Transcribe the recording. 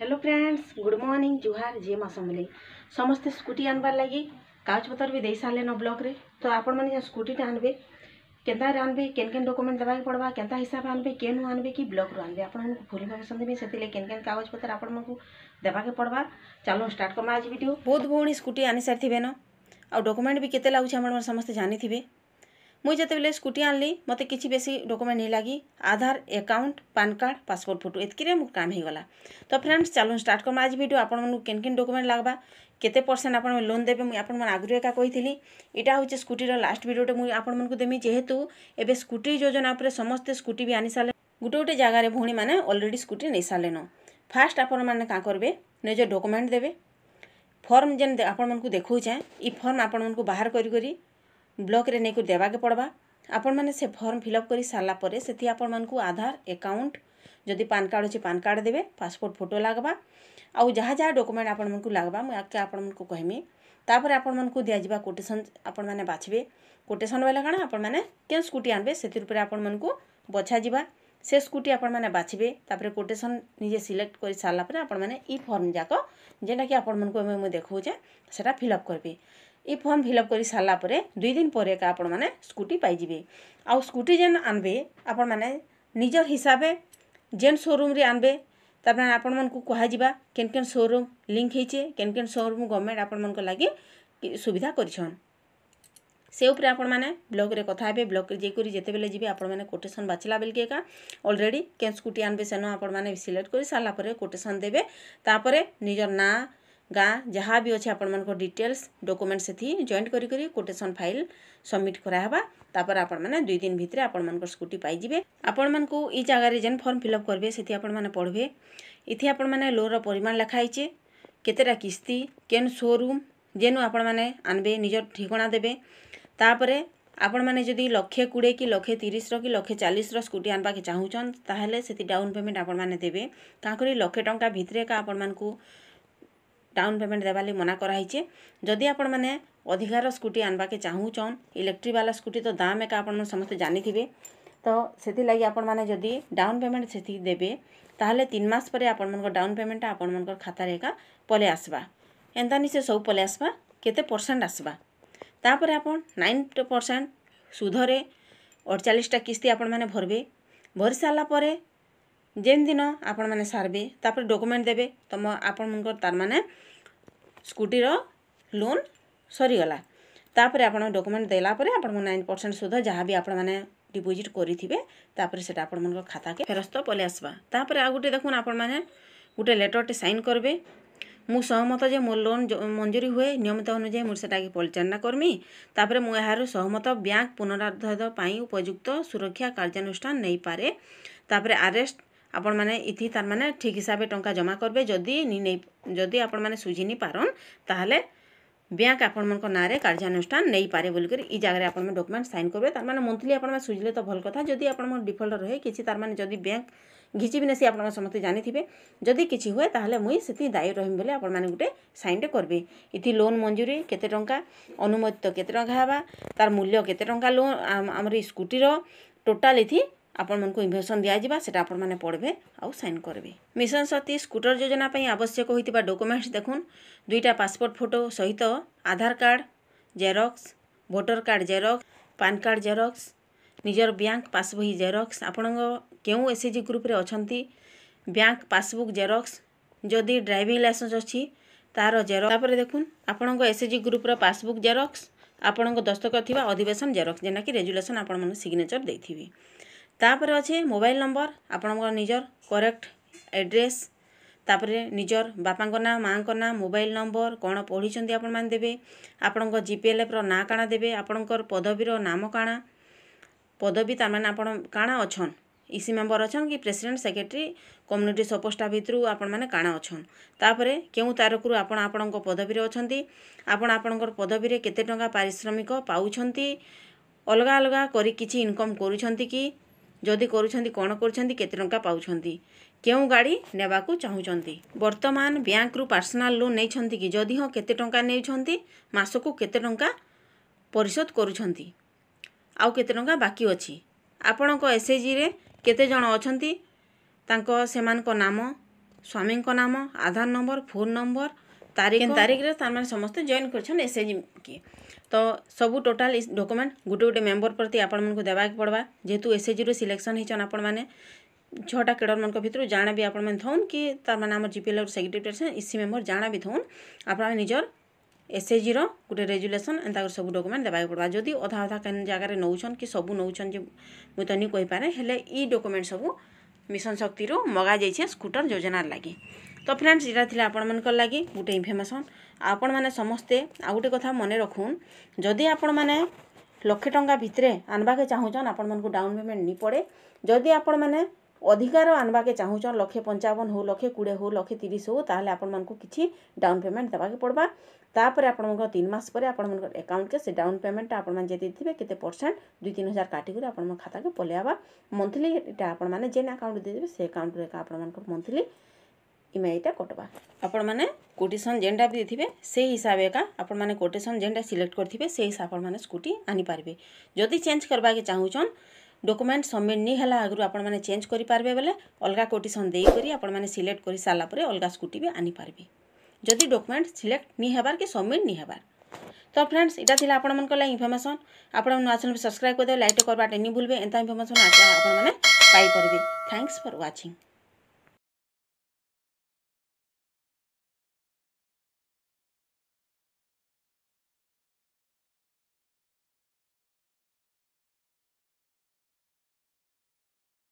hello friends good morning जुहार जी मसमले समस्ते स्कूटी आनबार लगे कागज पतर भी दे सारे न ब्लक तो आपण मैंने स्कूटी आनबे के आनबे केन केन डकुमेंट देवा पड़वा के हिसाब आनबे के आनबे कि ब्लक रू आनबे आपको भूल भाव से केन केन कागज पतर आप देवाके पड़वा चलो स्टार्ट करवा आज भिड बहुत भूणी स्कूटी आनी सारी न आउ डकुमेंट भी के समस्त जानी थे ମୁଇଁ ଯେତେବେଳେ ସ୍କୁଟି ଆଣିଲି ମୋତେ କିଛି ବେଶୀ ଡକୁମେଣ୍ଟ ନେଇ ଲାଗି Aadhaar account PAN card passport photo ଏତିକିରେ ମୁଁ କାମ ହେଇଗଲା ତ ଫ୍ରେଣ୍ଡସ୍ ଚାଲୁନ୍ ଷ୍ଟାର୍ଟ କର୍ମା ଆଜି ଭିଡ଼ିଓ ଆପଣମାନଙ୍କୁ କେନ୍ କେନ୍ ଡକୁମେଣ୍ଟ ଲାଗ୍ବା କେତେ ପରସେଣ୍ଟ ଆପଣ ଲୋନ୍ ଦେବେ ମୁଇଁ ଆପଣମାନେ ଆଗରୁ ଏକା କହିଥିଲି ଏଇଟା ହେଉଛି ସ୍କୁଟିର ଲାଷ୍ଟ ଭିଡ଼ିଓଟେ ମୁଇଁ ଆପଣମାନଙ୍କୁ ଦେମି ଯେହେତୁ ଏବେ ସ୍କୁଟି ଯୋଜନା ଉପରେ ସମସ୍ତେ ସ୍କୁଟି ବି ଆଣିସାରିଲେ ଗୋଟେ ଗୋଟେ ଜାଗାରେ ଭଉଣୀମାନେ ଅଲରେଡ଼ି ସ୍କୁଟି ନେଇସାରିଲେନ ଫାଷ୍ଟ ଆପଣମାନେ କାଁ କରିବେ ନିଜ ଡକୁମେଣ୍ଟ ଦେବେ ଫର୍ମ ଯେନ୍ ଆପଣମାନଙ୍କୁ ଦେଖଉଛେଁ ଇ ଫର୍ମ ଆପଣମାନଙ୍କୁ ବାହାର କରି କରି ବ୍ଲକ୍ରେ ନେଇକି ଦେବାକେ ପଡ଼୍ବା ଆପଣମାନେ ସେ ଫର୍ମ ଫିଲ୍ଅପ୍ କରି ସାରିଲା ପରେ ସେଠି ଆପଣମାନଙ୍କୁ ଆଧାର ଏକାଉଣ୍ଟ ଯଦି ପାନ୍ କାର୍ଡ଼ ଅଛି ପାନ୍ କାର୍ଡ଼ ଦେବେ ପାସପୋର୍ଟ ଫଟୋ ଲାଗ୍ବା ଆଉ ଯାହା ଯାହା ଡକୁମେଣ୍ଟ ଆପଣମାନଙ୍କୁ ଲାଗ୍ବା ମୁଁ ଆଗକେ ଆପଣମାନଙ୍କୁ କହିମି ତାପରେ ଆପଣମାନଙ୍କୁ ଦିଆଯିବା କୋଟେସନ୍ ଆପଣମାନେ ବାଛିବେ କୋଟେସନ୍ ବେଲେ କାଣା ଆପଣମାନେ କେନ୍ ସ୍କୁଟି ଆଣିବେ ସେଥିରୁ ଉପରେ ଆପଣମାନଙ୍କୁ ବଛାଯିବା ସେ ସ୍କୁଟି ଆପଣମାନେ ବାଛିବେ ତାପରେ କୋଟେସନ୍ ନିଜେ ସିଲେକ୍ଟ କରି ସାରିଲା ପରେ ଆପଣମାନେ ଇ ଫର୍ମ ଯାକ ଯେନ୍ଟାକି ଆପଣମାନଙ୍କୁ ଆମେ ମୁଁ ଦେଖଉଛେ ସେଟା ଫିଲ୍ଅପ୍ କରିବେ ଏ ଫର୍ମ ଫିଲ୍ଅପ୍ କରି ସାରିଲା ପରେ ଦୁଇ ଦିନ ପରେ ଏକା ଆପଣମାନେ ସ୍କୁଟି ପାଇଯିବେ ଆଉ ସ୍କୁଟି ଯେନ୍ ଆଣିବେ ଆପଣମାନେ ନିଜର ହିସାବେ ଯେନ୍ ସୋରୁମ୍ରେ ଆଣିବେ ତାପରେ ଆପଣମାନଙ୍କୁ କୁହାଯିବା କେନ୍ କେନ୍ ସୋରୁମ୍ ଲିଙ୍କ୍ ହେଇଛେ କେନ୍ କେନ୍ ସୋରୁମ୍ ଗଭର୍ଣ୍ଣମେଣ୍ଟ ଆପଣମାନଙ୍କ ଲାଗି ସୁବିଧା କରିଛନ୍ ସେ ଉପରେ ଆପଣମାନେ ବ୍ଲଗ୍ରେ କଥା ହେବେ ବ୍ଲଗ୍ରେ ଯାଇକରି ଯେତେବେଳେ ଯିବେ ଆପଣମାନେ କୋଟେସନ୍ ବାଛିଲା ବେଲକେ ଏକା ଅଲରେଡ଼ି କେନ୍ ସ୍କୁଟି ଆଣିବେ ସେନ ଆପଣମାନେ ସିଲେକ୍ଟ କରି ସାରିଲା ପରେ କୋଟେସନ୍ ଦେବେ ତାପରେ ନିଜର ନାଁ गाँ जहाँ भी अच्छे आपण डिटेल्स डकुमेंट से जॉन्ट करोटेसन फाइल सबमिट करापर आपने दुई दिन भितर आपण स्कूटी पाई आपण जगार जेन फर्म फिलअप करेंगे से आपने पढ़े इथे लोन लोनर परिमाण लिखाई केतटा किस्ती केन शोरूम जेन आपण मैंने आनबे निज ठिका देवे तापर आपण मैंने जदि लक्षे कोड़े कि लक्षे तीस कि लक्षे चालीस स्कूटी आनवाक चाहूँ तेल से डाउन पेमेंट आपने देवे क्या करी लक्षे टाँह भितर का आपण मूँ ডাউন পেমেন্ট দেবার লাগে মনা করা হয়েছে যদি আপন মানে অধিকার স্কুটি আনবাকে চাহুছন ইলেকট্রিবালা স্কুটি তো দাম একা আপনার মানে সমস্তে জানিথিবে তো সেগে আপন মানে যদি ডাউন পেমেন্ট সেটি দেবে তাহলে তিন মাস পরে আপনার ডাউন পেমেন্টটা আপনার খাতার একা পলে আসবা এন্তানি সে সব পলে আসবা কেতে পরসেন্ট আসবা তাপরে আপন নাইন পরসেন্ট সুধরে অড়চাশটা কিস্তি আপনার মানে ভরবে ভরি সারা পরে ଯେନ୍ ଦିନ ଆପଣମାନେ ସାରବେ ତାପରେ ଡକୁମେଣ୍ଟ ଦେବେ ତମ ଆପଣଙ୍କର ତାରମାନେ ସ୍କୁଟିର ଲୋନ୍ ସରିଗଲା ତାପରେ ଆପଣ ଡକୁମେଣ୍ଟ ଦେଲା ପରେ ଆପଣଙ୍କୁ ନାଇନ୍ ପରସେଣ୍ଟ ସୁଧ ଯାହା ବି ଆପଣମାନେ ডিপোজিট করে তাপরে সেটা আপনার খাতাকে ফেরস্ত পলে আসবা তাপরে আউ গোটে দেখুন আপন মানে গোটে লেটরটে সাইন করবে মু সহমত যে মো লোন মঞ্জুরি হুয়ে নিয়মিত অনুযায়ী মু সেটাকে পরিচালনা করমি তাপরে মু এর সহমত ব্যাঙ্ক পুনরুদ্ধার উপযুক্ত সুরক্ষা কার্যানুষ্ঠান নেইপারে তাপরে আরেস্ট ଆପଣମାନେ ଇଥି ତାର୍ମାନେ ଠିକ୍ ହିସାବେ ଟଙ୍କା ଜମା କରବେ ଯଦି ନେଇ ଯଦି ଆପଣମାନେ ସୁଝି ନି ପାରନ୍ ତାହେଲେ ବ୍ୟାଙ୍କ ଆପଣମାନଙ୍କ ନାଁରେ କାର୍ଯ୍ୟାନୁଷ୍ଠାନ ନେଇପାରେ ବୋଲିକରି ଇ ଜାଗାରେ ଆପଣମାନେ ଡକୁମେଣ୍ଟ ସାଇନ୍ କରିବେ ତାରମାନେ ମନ୍ଥଲି ଆପଣମାନେ ସୁଝିଲେ ତ ଭଲ କଥା ଯଦି ଆପଣଙ୍କର ଡିଫଲ୍ଟ ରହେ କିଛି ତାରମାନେ ଯଦି ବ୍ୟାଙ୍କ ଘିଚିବି ନେସି ଆପଣମାନେ ସମସ୍ତେ ଜାଣିଥିବେ ଯଦି କିଛି ହୁଏ ତାହେଲେ ମୁଇଁ ସେଠି ଦାୟୀ ରହିବି ବୋଲି ଆପଣମାନେ ଗୋଟେ ସାଇନ୍ଟେ କରିବେ ଏଠି ଲୋନ୍ ମଞ୍ଜୁରୀ କେତେ ଟଙ୍କା ଅନୁମୋଦିତ କେତେ ଟଙ୍କା ହେବା ତାର ମୂଲ୍ୟ କେତେ ଟଙ୍କା ଲୋନ୍ ଆମର ସ୍କୁଟିର ଟୋଟାଲ୍ ଏଥି ଆପଣମାନଙ୍କୁ ଇନ୍ଭେସନ୍ ଦିଆଯିବା ସେଟା ଆପଣମାନେ ପଢ଼ବେ ଆଉ ସାଇନ୍ କରିବେ ମିଶନ ଶକ୍ତି ସ୍କୁଟର ଯୋଜନା ପାଇଁ ଆବଶ୍ୟକ ହୋଇଥିବା ଡକୁମେଣ୍ଟସ୍ ଦେଖୁନ୍ ଦୁଇଟା ପାସପୋର୍ଟ ଫଟୋ ସହିତ Aadhaar card xerox voter card xerox PAN card xerox ନିଜର ବ୍ୟାଙ୍କ ପାସବହି ଜେରକ୍ସ ଆପଣଙ୍କ କେଉଁ ଏସ୍ ଏଚ୍ ଜି ଗ୍ରୁପ୍ରେ ଅଛନ୍ତି ବ୍ୟାଙ୍କ ପାସବୁକ୍ ଜେରକ୍ସ ଯଦି ଡ୍ରାଇଭିଂ ଲାଇସେନ୍ସ ଅଛି ତା'ର ଜେରକ୍ସ ତାପରେ ଦେଖୁନ୍ ଆପଣଙ୍କ ଏସ୍ ଏଚ୍ ଜି ଗ୍ରୁପ୍ର ପାସବୁକ୍ ଜେରକ୍ସ ଆପଣଙ୍କ ଦସ୍ତଖତ ଥିବା ଅଧିବେଶନ ଜେରକ୍ସ ଯେନ୍ଟାକି ରେଜୁଲେସନ୍ ଆପଣମାନଙ୍କୁ ସିଗ୍ନେଚର୍ ଦେଇଥିବେ ତାପରେ ଅଛି ମୋବାଇଲ ନମ୍ବର ଆପଣଙ୍କର ନିଜର କରେକ୍ଟ ଆଡ୍ରେସ୍ ତାପରେ ନିଜର ବାପାଙ୍କ ନାଁ ମାଆଙ୍କ ନାଁ ମୋବାଇଲ ନମ୍ବର କ'ଣ ପଢ଼ିଛନ୍ତି ଆପଣମାନେ ଦେବେ ଆପଣଙ୍କ ଜିପିଏଲ୍ଏଫ୍ର ନାଁ କାଣା ଦେବେ ଆପଣଙ୍କର ପଦବୀର ନାମ କାଣା ପଦବୀ ତାମାନେ ଆପଣ କାଣା ଅଛନ୍ ଇସି ମେମ୍ବର ଅଛନ୍ କି ପ୍ରେସିଡେଣ୍ଟ ସେକ୍ରେଟେରୀ କମ୍ୟୁନିଟି ସପୋଷ୍ଟା ଭିତରୁ ଆପଣମାନେ କାଣା ଅଛନ୍ ତାପରେ କେଉଁ ତାରକରୁ ଆପଣ ଆପଣଙ୍କ ପଦବୀରେ ଅଛନ୍ତି ଆପଣ ଆପଣଙ୍କର ପଦବୀରେ କେତେ ଟଙ୍କା ପାରିଶ୍ରମିକ ପାଉଛନ୍ତି ଅଲଗା ଅଲଗା କରି କିଛି ଇନକମ୍ କରୁଛନ୍ତି କି ଯଦି କରୁଛନ୍ତି କ'ଣ କରୁଛନ୍ତି କେତେ ଟଙ୍କା ପାଉଛନ୍ତି କେଉଁ ଗାଡ଼ି ନେବାକୁ ଚାହୁଁଛନ୍ତି ବର୍ତ୍ତମାନ ବ୍ୟାଙ୍କରୁ ପର୍ସନାଲ୍ ଲୋନ୍ ନେଇଛନ୍ତି କି ଯଦି ହଁ କେତେ ଟଙ୍କା ନେଉଛନ୍ତି ମାସକୁ କେତେ ଟଙ୍କା ପରିଶୋଧ କରୁଛନ୍ତି ଆଉ କେତେ ଟଙ୍କା ବାକି ଅଛି ଆପଣଙ୍କ ଏସ୍ଏଚ୍ଜିରେ କେତେଜଣ ଅଛନ୍ତି ତାଙ୍କ ସେମାନଙ୍କ ନାମ ସ୍ୱାମୀଙ୍କ ନାମ ଆଧାର ନମ୍ବର ଫୋନ୍ ନମ୍ବର तारीख तारीख तार समस्त जॉन कर एस एच के तो सब टोटाल डॉक्यूमेंट गोटे गोटे मेम्बर प्रति आपण मन आपको देवाक पड़वा जेहतु एस एच रु सिलेक्शन होचन आपण मैंने छटा क्रेडर मान भितर जाना भी आपन थौन कि आम जीपीएल सेक्रेटरी इसी मेम्बर जाना भी थौन आपर एस एच जी रोटे रेजुलेसन एंतर सब डकुमेंट देवाक पड़ा जदि अधा अधा कैन जगार नौन कि सब नौन मुझ तो नहीं कहीपे हेले इ डकुमेंट सब मिशन शक्ति मगा जाए स्कूटर योजना लगी ତ ଫ୍ରେଣ୍ଡସ୍ ଏଇଟା ଥିଲା ଆପଣମାନଙ୍କ ଲାଗି ଗୋଟେ ଇନଫର୍ମେସନ୍ ଆପଣମାନେ ସମସ୍ତେ ଆଉ ଗୋଟେ କଥା ମନେ ରଖୁନ୍ ଯଦି ଆପଣମାନେ ଲକ୍ଷେ ଟଙ୍କା ଭିତରେ ଆନବାକେ ଚାହୁଁଛନ୍ ଆପଣମାନଙ୍କୁ ଡାଉନ୍ ପେମେଣ୍ଟ ନି ପଡ଼େ ଯଦି ଆପଣମାନେ ଅଧିକାର ଆନବାକେ ଚାହୁଁଛନ୍ ଲକ୍ଷେ ପଞ୍ଚାବନ ହଉ ଲକ୍ଷେ କୋଡ଼ିଏ ହଉ ଲକ୍ଷେ ତିରିଶ ହଉ ତାହେଲେ ଆପଣମାନଙ୍କୁ କିଛି ଡାଉନ୍ ପେମେଣ୍ଟ ଦେବାକେ ପଡ଼୍ବା ତାପରେ ଆପଣଙ୍କ ତିନି ମାସ ପରେ ଆପଣମାନଙ୍କ ଆକାଉଣ୍ଟକେ ସେ ଡାଉନ୍ ପେମେଣ୍ଟଟା ଆପଣମାନେ ଯେ ଦେଇଥିବେ କେତେ ପରସେଣ୍ଟ ଦୁଇ ତିନି ହଜାର କାଟିକରି ଆପଣଙ୍କ ଖାତାକେ ପଲେଇବା ମନ୍ଥଲି ଏଇଟା ଆପଣମାନେ ଯେନ୍ ଆକାଉଣ୍ଟ ଦେଇଦେବେ ସେ ଆକାଉଣ୍ଟରେ ଏକା ଆପଣମାନଙ୍କର ମନ୍ଥଲି ଇମେଜଟା କଟ୍ବା ଆପଣମାନେ କୋଟେସନ୍ ଯେନ୍ଟା ବି ଦେଇଥିବେ ସେଇ ହିସାବ ଏକା ଆପଣମାନେ କୋଟେସନ୍ ଯେନ୍ଟା ସିଲେକ୍ଟ କରିଥିବେ ସେଇ ହିସାବ ଆପଣମାନେ ସ୍କୁଟି ଆଣିପାରିବେ ଯଦି ଚେଞ୍ଜ କରବାକେ ଚାହୁଁଛନ୍ ডকুমেন্ট সবমিট নি হেলা আগু আপনার চেঞ্জ করে পারবে বেলে অলগা কোটেসন দিয়ে আপনার সিলেক্ট করে সারা পরে অলগা স্কুটি বি আনিপারে যদি ডকুমেন্ট সিলেক্ট নি হবার কি সবমিট নি হবার তো ফ্রেন্ডস এটা লা আপনার লাগে ইনফরমেসন আপনার নয় চ্যানেল সবসক্রাইব করে লাইক করবাটা নি ভুলবে এটা ইনফরমেসন আপনার পাইপারে থ্যাঙ্কস ফর ওয়াচিং